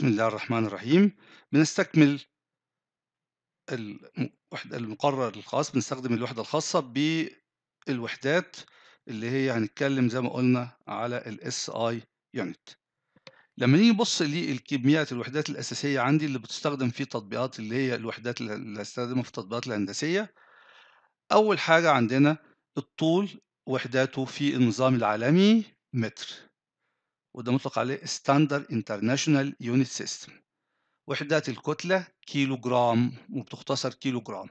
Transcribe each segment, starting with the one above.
بسم الله الرحمن الرحيم بنستكمل المقرر الخاص بنستخدم الوحدة الخاصة بالوحدات اللي هي هنتكلم زي ما قلنا على الـ SI unit لما نيجي نبص للكميات الوحدات الأساسية عندي اللي بتستخدم في تطبيقات اللي هي الوحدات اللي هستخدمها في التطبيقات الهندسية أول حاجة عندنا الطول وحداته في النظام العالمي متر وده مطلق عليه ستاندر انترناشونال يونت سيستم وحدات الكتلة كيلو جرام وبتختصر كيلو جرام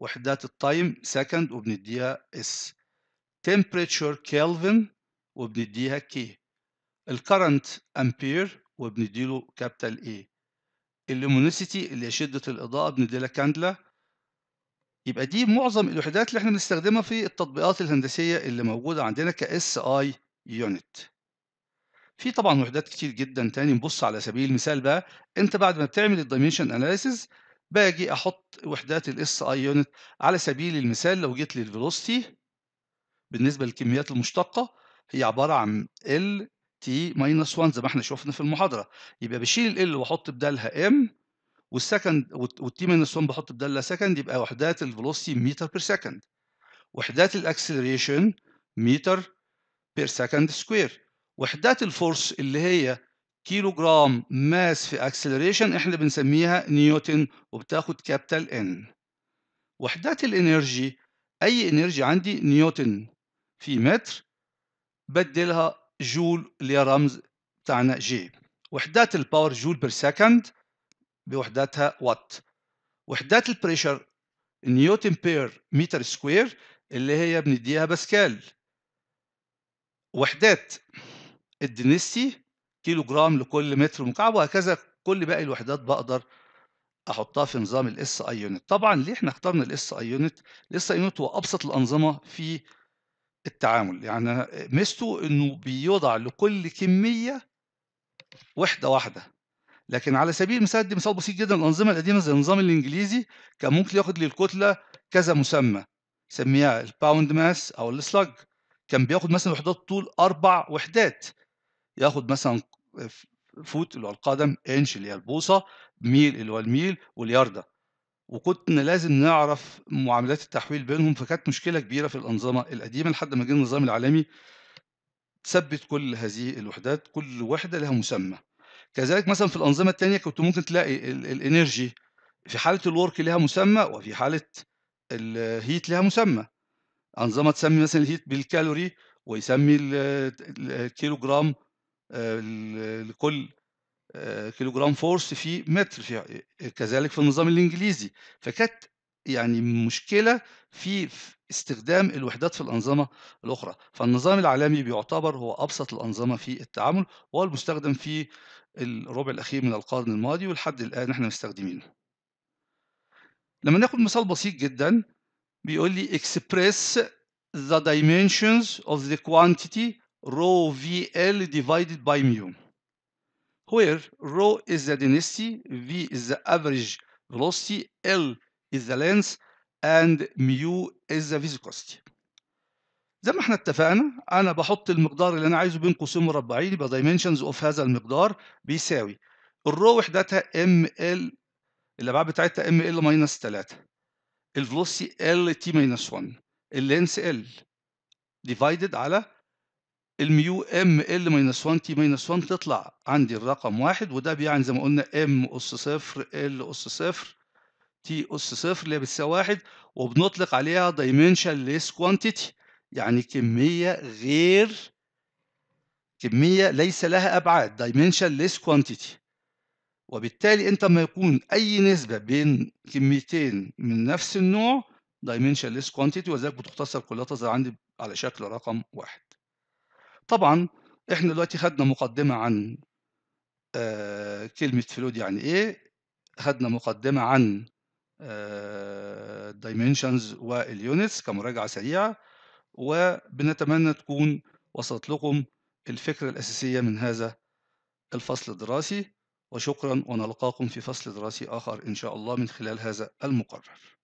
وحدات التايم سكند وبنديها اس temperature كيلفن وبنديها كي الكرنت امبير وبنديله كابيتال اي اللومينوسيتي اللي هي شدة الإضاءة بنديلها كاندلا يبقى دي معظم الوحدات اللي احنا بنستخدمها في التطبيقات الهندسية اللي موجودة عندنا كاس اي يونت في طبعا وحدات كتير جدا تاني نبص على سبيل المثال بقى انت بعد ما بتعمل الدايمنشن اناليسيز باجي احط وحدات الاس اي يونت على سبيل المثال لو جيت للفيلوستي بالنسبه للكميات المشتقه هي عباره عن ال تي ماينس 1 زي ما احنا شفنا في المحاضره يبقى بشيل ال واحط بدالها ام والسكند والتي ماينس 1 بحط بدالها سكند يبقى وحدات الفيلوستي متر بير سكند وحدات الاكسلريشن متر بير سكند سكوير وحدات الفورس اللي هي كيلو جرام ماس في اكسلريشن احنا بنسميها نيوتن وبتاخد كابيتال ان وحدات الانرجي اي انرجي عندي نيوتن في متر بدلها جول اللي هي رمز بتاعنا جي وحدات الباور جول بير سكند بوحداتها وات وحدات البريشر نيوتن بير متر سكوير اللي هي بنديها باسكال وحدات الدنسي كيلو جرام لكل متر مكعب وهكذا كل باقي الوحدات بقدر احطها في نظام الاس اي يونت طبعا ليه احنا اخترنا الاس اي يونت الاس اي يونت هو ابسط الانظمه في التعامل يعني ميزته انه بيوضع لكل كميه وحده واحده لكن على سبيل المثال دي مثال بسيط جدا الانظمه القديمه زي النظام الانجليزي كان ممكن ياخد للكتله كذا مسمى سميها الباوند ماس او السلج كان بياخد مثلا وحدات طول اربع وحدات ياخد مثلا فوت اللي هو القدم إمم. انش اللي هي البوصه ميل اللي هو الميل والياردة وكنا لازم نعرف معاملات التحويل بينهم فكانت مشكله كبيره في الانظمه القديمه لحد ما جه النظام العالمي ثبت كل هذه الوحدات كل وحده لها مسمى كذلك مثلا في الانظمه الثانيه كنت ممكن تلاقي الانرجي في حاله الورك لها مسمى وفي حاله الهيت لها مسمى انظمه تسمي مثلا الهيت بالكالوري ويسمي الكيلو جرام آه، لكل آه، كيلو جرام فورس في متر في آه، كذلك في النظام الإنجليزي فكانت يعني مشكلة في استخدام الوحدات في الأنظمة الأخرى فالنظام العالمي بيعتبر هو أبسط الأنظمة في التعامل وهو المستخدم في الربع الأخير من القرن الماضي ولحد الآن احنا مستخدمينه لما ناخد مثال بسيط جدا بيقول لي express the dimensions of the quantity rho VL divided by mu, where rho is the density, V is the average velocity, L is the length, and mu is the viscosity. زي ما احنا اتفقنا انا بحط المقدار اللي انا عايزه بين قوسين مربعين يبقى dimensions of هذا المقدار بيساوي الرو وحدتها ام ال الابعاد بتاعتها ام ال ماينس 3 الفلوسي ال تي ماينس 1 اللينس ال ديفايدد على الميو ام ال ماينس 1 تي ماينس 1 تطلع عندي الرقم واحد وده بيعني زي ما قلنا ام اس صفر ال اس صفر تي اس صفر اللي هي بتساوي واحد وبنطلق عليها دايمنشن ليس كوانتيتي يعني كمية غير كمية ليس لها أبعاد دايمنشن ليس كوانتيتي وبالتالي أنت ما يكون أي نسبة بين كميتين من نفس النوع دايمنشن ليس كوانتيتي وذلك بتختصر كلها تظهر عندي على شكل رقم واحد طبعا احنا دلوقتي خدنا مقدمه عن آه، كلمه فلود يعني ايه خدنا مقدمه عن الدايمنشنز آه، واليونتس كمراجعه سريعه وبنتمنى تكون وصلت لكم الفكره الاساسيه من هذا الفصل الدراسي وشكرا ونلقاكم في فصل دراسي اخر ان شاء الله من خلال هذا المقرر